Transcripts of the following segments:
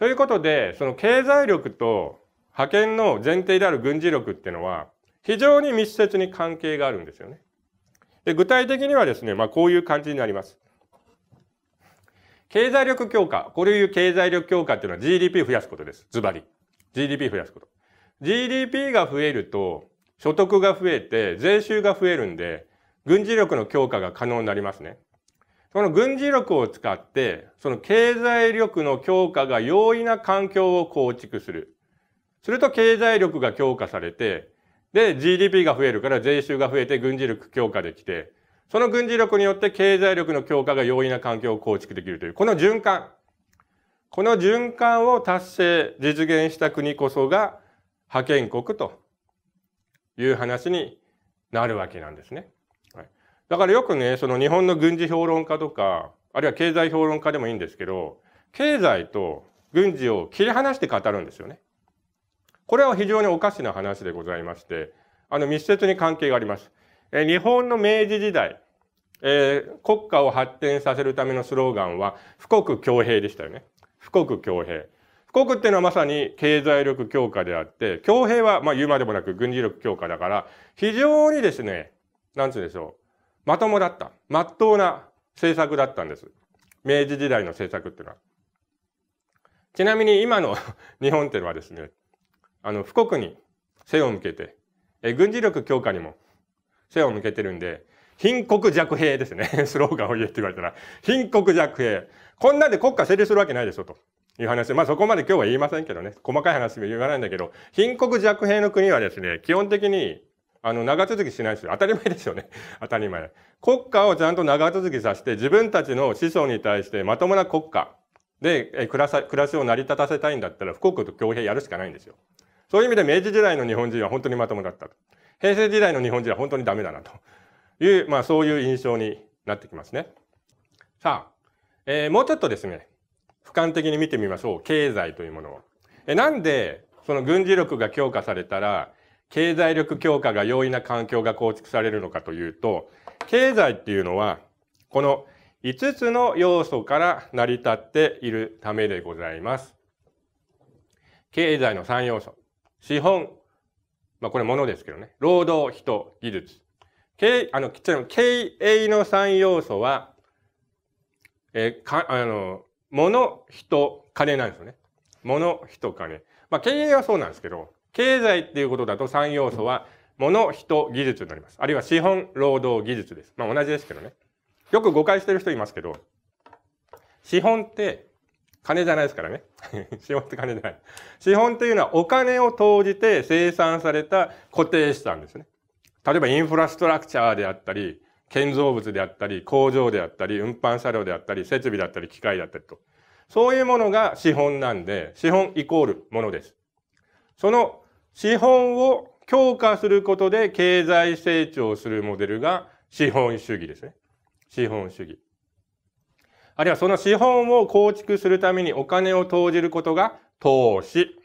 ということで、その経済力と派遣の前提である軍事力っていうのは、非常に密接に関係があるんですよね。で具体的にはですね、まあ、こういう感じになります。経済力強化。これいう経済力強化っていうのは GDP 増やすことです。ズバリ。GDP 増やすこと。GDP が増えると、所得が増えて、税収が増えるんで、軍事力の強化が可能になりますね。その軍事力を使って、その経済力の強化が容易な環境を構築する。すると経済力が強化されて、で、GDP が増えるから税収が増えて軍事力強化できて、その軍事力によって経済力の強化が容易な環境を構築できるという、この循環。この循環を達成、実現した国こそが覇権国という話になるわけなんですね。だからよくね、その日本の軍事評論家とか、あるいは経済評論家でもいいんですけど、経済と軍事を切り離して語るんですよね。これは非常におかしな話でございまして、あの密接に関係があります。え日本の明治時代、えー、国家を発展させるためのスローガンは、富国強兵でしたよね。富国強兵。富国っていうのはまさに経済力強化であって、強兵は、まあ言うまでもなく軍事力強化だから、非常にですね、なんつうんでしょう、まともだった。まっとうな政策だったんです。明治時代の政策っていうのは。ちなみに今の 日本っていうのはですね、あの、富国に背を向けて、え軍事力強化にも背を向けてるんで、貧国弱兵ですね。スローガンを言えって言われたら、貧国弱兵。こんなんで国家成立するわけないでしょ、という話。まあそこまで今日は言いませんけどね。細かい話も言わないんだけど、貧国弱兵の国はですね、基本的にあの、長続きしないですよ。当たり前ですよね。当たり前。国家をちゃんと長続きさせて、自分たちの子孫に対してまともな国家で暮らさ暮らしを成り立たせたいんだったら、富国と共兵やるしかないんですよ。そういう意味で明治時代の日本人は本当にまともだったと。平成時代の日本人は本当にダメだなという、まあそういう印象になってきますね。さあ、えー、もうちょっとですね、俯瞰的に見てみましょう。経済というものを。えなんで、その軍事力が強化されたら、経済力強化が容易な環境が構築されるのかというと、経済っていうのは、この5つの要素から成り立っているためでございます。経済の3要素。資本。まあ、これ物ですけどね。労働、人、技術。経、あの、きつみ経営の3要素は、えか、あの、物、人、金なんですよね。物、人、金。まあ、経営はそうなんですけど、経済っていうことだと3要素は、物、人、技術になります。あるいは資本、労働、技術です。まあ同じですけどね。よく誤解してる人いますけど、資本って金じゃないですからね。資本って金じゃない。資本っていうのはお金を投じて生産された固定資産ですね。例えばインフラストラクチャーであったり、建造物であったり、工場であったり、運搬車両であったり、設備だったり、機械だったりと。そういうものが資本なんで、資本イコールものです。その資本を強化することで経済成長するモデルが資本主義ですね。資本主義。あるいはその資本を構築するためにお金を投じることが投資。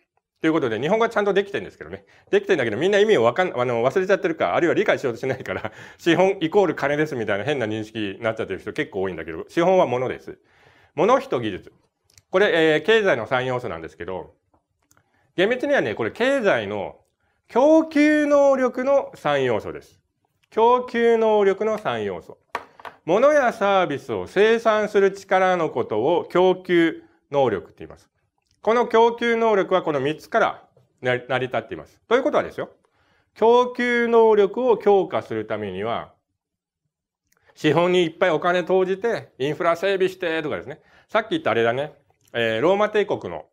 ということで、日本語はちゃんとできてるんですけどね。できてんだけど、みんな意味をわかん、あの、忘れちゃってるか、あるいは理解しようとしないから、資本イコール金ですみたいな変な認識になっちゃってる人結構多いんだけど、資本は物です。物人技術。これ、えー、経済の3要素なんですけど、厳密にはね、これ経済の供給能力の3要素です。供給能力の3要素。物やサービスを生産する力のことを供給能力って言います。この供給能力はこの3つから成り立っています。ということはですよ。供給能力を強化するためには、資本にいっぱいお金投じて、インフラ整備してとかですね。さっき言ったあれだね。えー、ローマ帝国の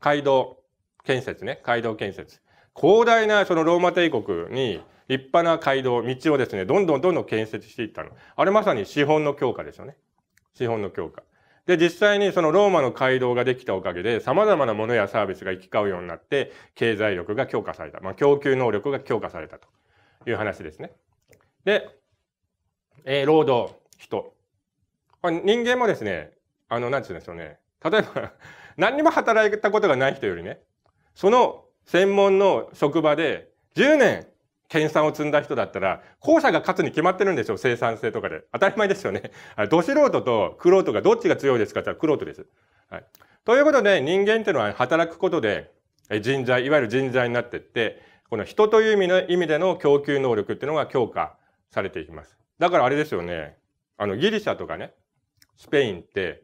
街道、建設ね、街道建設。広大なそのローマ帝国に立派な街道、道をですね、どんどんどんどん建設していったの。あれまさに資本の強化ですよね。資本の強化。で、実際にそのローマの街道ができたおかげで、様々なものやサービスが行き交うようになって、経済力が強化された。まあ、供給能力が強化されたという話ですね。で、えー、労働、人。まあ、人間もですね、あの、なんて言うんでしょうね。例えば何にも働いたことがない人よりね、その専門の職場で10年研鑽を積んだ人だったら、後者が勝つに決まってるんですよ、生産性とかで。当たり前ですよね。ど 素人とクロートがどっちが強いですかって言ったらクロです。はい。ということで、人間っていうのは働くことで、人材、いわゆる人材になっていって、この人という意味の意味での供給能力っていうのが強化されていきます。だからあれですよね。あの、ギリシャとかね、スペインって、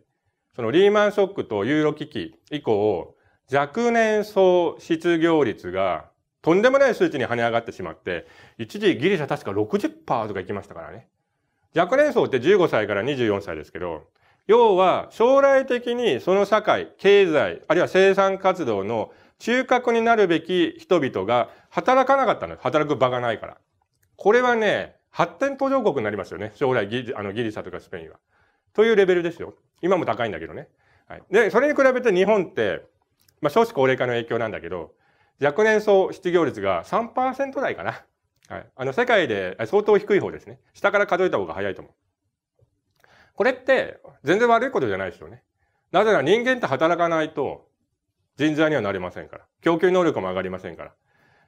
そのリーマンショックとユーロ危機以降、若年層失業率がとんでもない数値に跳ね上がってしまって、一時ギリシャ確か60%とか行きましたからね。若年層って15歳から24歳ですけど、要は将来的にその社会、経済、あるいは生産活動の中核になるべき人々が働かなかったの働く場がないから。これはね、発展途上国になりますよね。将来ギリあのギリシャとかスペインは。というレベルですよ。今も高いんだけどね。はい、で、それに比べて日本って、まあ、少子高齢化の影響なんだけど、若年層失業率が3%台かな。はい。あの、世界で相当低い方ですね。下から数えた方が早いと思う。これって全然悪いことじゃないですよね。なぜなら人間って働かないと人材にはなれませんから。供給能力も上がりませんから。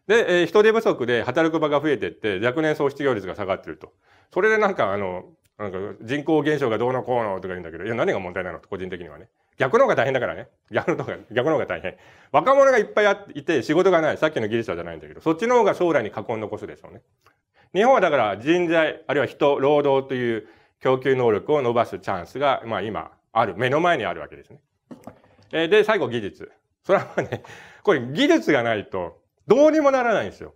で、えー、人手不足で働く場が増えてって若年層失業率が下がってると。それでなんかあの、なんか人口減少がどうのこうのとか言うんだけど、いや、何が問題なの個人的にはね。逆の方が大変だからね。逆の方が、逆の方が大変。若者がいっぱいいて仕事がない。さっきのギリシャじゃないんだけど、そっちの方が将来に過去を残すでしょうね。日本はだから人材、あるいは人、労働という供給能力を伸ばすチャンスが、まあ今、ある。目の前にあるわけですね。えー、で、最後、技術。それはね、これ技術がないと、どうにもならないんですよ。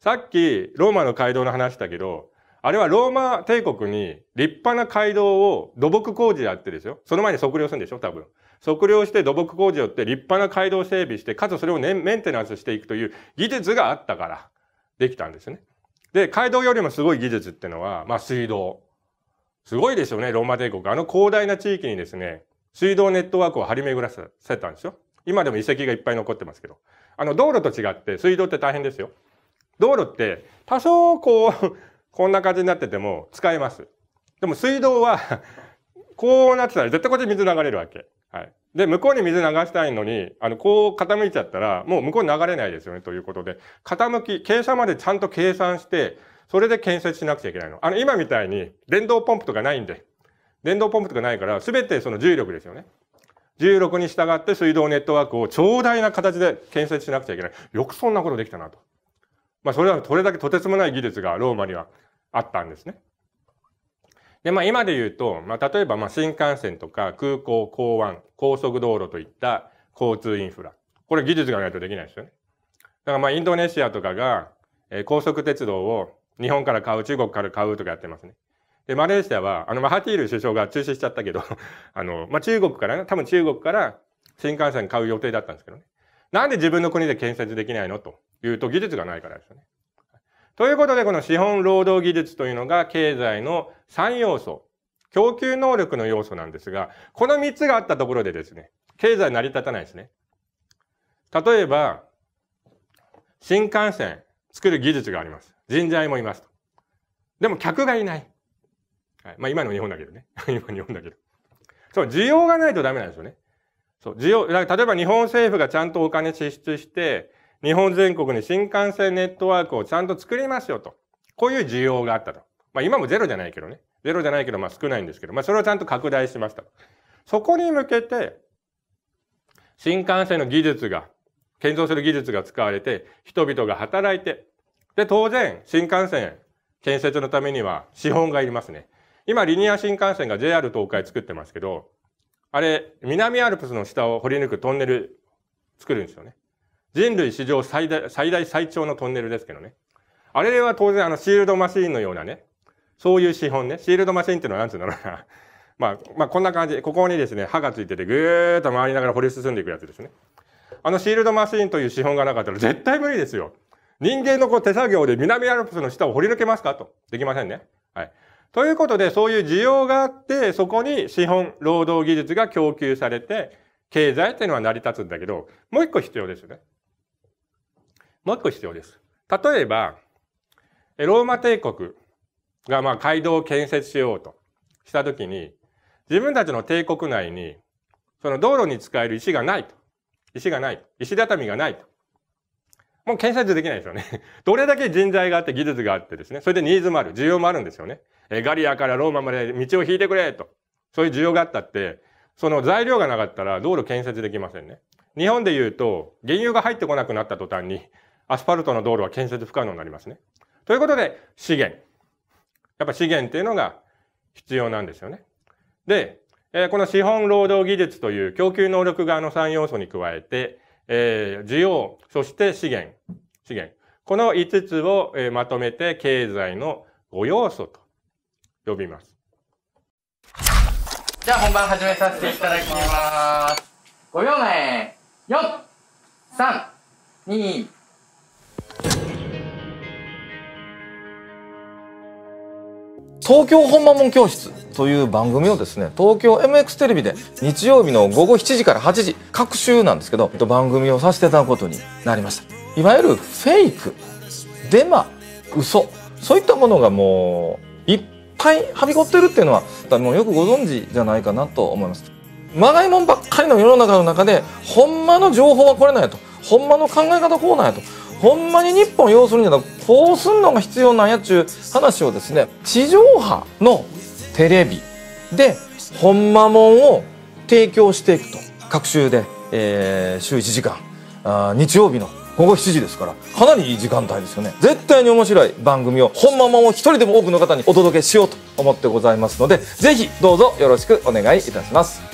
さっき、ローマの街道の話だけど、あれはローマ帝国に立派な街道を土木工事でやってですよ。その前に測量するんでしょ多分。測量して土木工事をって立派な街道を整備して、かつそれを、ね、メンテナンスしていくという技術があったから、できたんですね。で、街道よりもすごい技術ってのは、まあ水道。すごいですよね、ローマ帝国。あの広大な地域にですね、水道ネットワークを張り巡らせたんですよ。今でも遺跡がいっぱい残ってますけど。あの、道路と違って水道って大変ですよ。道路って多少こうこんな感じになってても使えます。でも水道は こうなってたら絶対こっち水流れるわけ。はい。で、向こうに水流したいのに、あの、こう傾いちゃったら、もう向こうに流れないですよね、ということで。傾き、傾斜までちゃんと計算して、それで建設しなくちゃいけないの。あの、今みたいに電動ポンプとかないんで、電動ポンプとかないから、すべてその重力ですよね。重力に従って水道ネットワークを長大な形で建設しなくちゃいけない。よくそんなことできたなと。まあ、それは、それだけとてつもない技術がローマにはあったんですね。で、まあ今で言うと、まあ例えばまあ新幹線とか空港、港湾、高速道路といった交通インフラ。これ技術がないとできないですよね。だからまあインドネシアとかが、え高速鉄道を日本から買う、中国から買うとかやってますね。で、マレーシアは、あの、マハティール首相が中止しちゃったけど あの、まあ、中国からね、多分中国から新幹線買う予定だったんですけどね。なんで自分の国で建設できないのというと技術がないからですよね。ということで、この資本労働技術というのが経済の3要素、供給能力の要素なんですが、この3つがあったところでですね、経済成り立たないですね。例えば、新幹線作る技術があります。人材もいますでも客がいない。はい、まあ今の日本だけどね。今日本だけど。そう、需要がないとダメなんですよね。そう、需要、例えば日本政府がちゃんとお金支出して、日本全国に新幹線ネットワークをちゃんと作りますよと。こういう需要があったと。まあ今もゼロじゃないけどね。ゼロじゃないけど、まあ少ないんですけど、まあそれをちゃんと拡大しました。そこに向けて、新幹線の技術が、建造する技術が使われて、人々が働いて、で、当然、新幹線建設のためには資本がいりますね。今、リニア新幹線が JR 東海作ってますけど、あれ、南アルプスの下を掘り抜くトンネル作るんですよね。人類史上最大、最大最長のトンネルですけどね。あれは当然あのシールドマシーンのようなね、そういう資本ね。シールドマシーンっていうのは何て言うんだろうな。まあ、まあ、こんな感じ。ここにですね、歯がついててぐーっと回りながら掘り進んでいくやつですね。あのシールドマシーンという資本がなかったら絶対無理ですよ。人間のこう手作業で南アルプスの下を掘り抜けますかと。できませんね。はい。ということで、そういう需要があって、そこに資本、労働技術が供給されて、経済っていうのは成り立つんだけど、もう一個必要ですよね。も一個必要です。例えば、ローマ帝国がまあ街道を建設しようとしたときに、自分たちの帝国内に、その道路に使える石がないと。石がない。石畳がないと。もう建設できないですよね。どれだけ人材があって技術があってですね。それでニーズもある。需要もあるんですよね。えガリアからローマまで道を引いてくれと。そういう需要があったって、その材料がなかったら道路建設できませんね。日本で言うと、原油が入ってこなくなった途端に、アスファルトの道路は建設不可能になりますね。ということで、資源。やっぱ資源っていうのが必要なんですよね。で、えー、この資本労働技術という供給能力側の3要素に加えて、えー、需要、そして資源、資源。この5つを、えー、まとめて経済の5要素と呼びます。じゃあ本番始めさせていただきます。5秒前、4、3、2、東京本間門教室という番組をですね東京 MX テレビで日曜日の午後7時から8時各週なんですけど番組をさせていただくことになりましたいわゆるフェイクデマ嘘そういったものがもういっぱいはびこってるっていうのはもうよくご存知じゃないかなと思いますまがいもんばっかりの世の中の中でほんまの情報はこれないとほんまの考え方こうなんやとほんまに日本要するにこうすんのが必要なんやっちゅう話をですね地上波のテレビでほんまもんを提供していくと各週で、えー、週1時間あ日曜日の午後7時ですからかなりいい時間帯ですよね絶対に面白い番組を本まんを一人でも多くの方にお届けしようと思ってございますのでぜひどうぞよろしくお願いいたします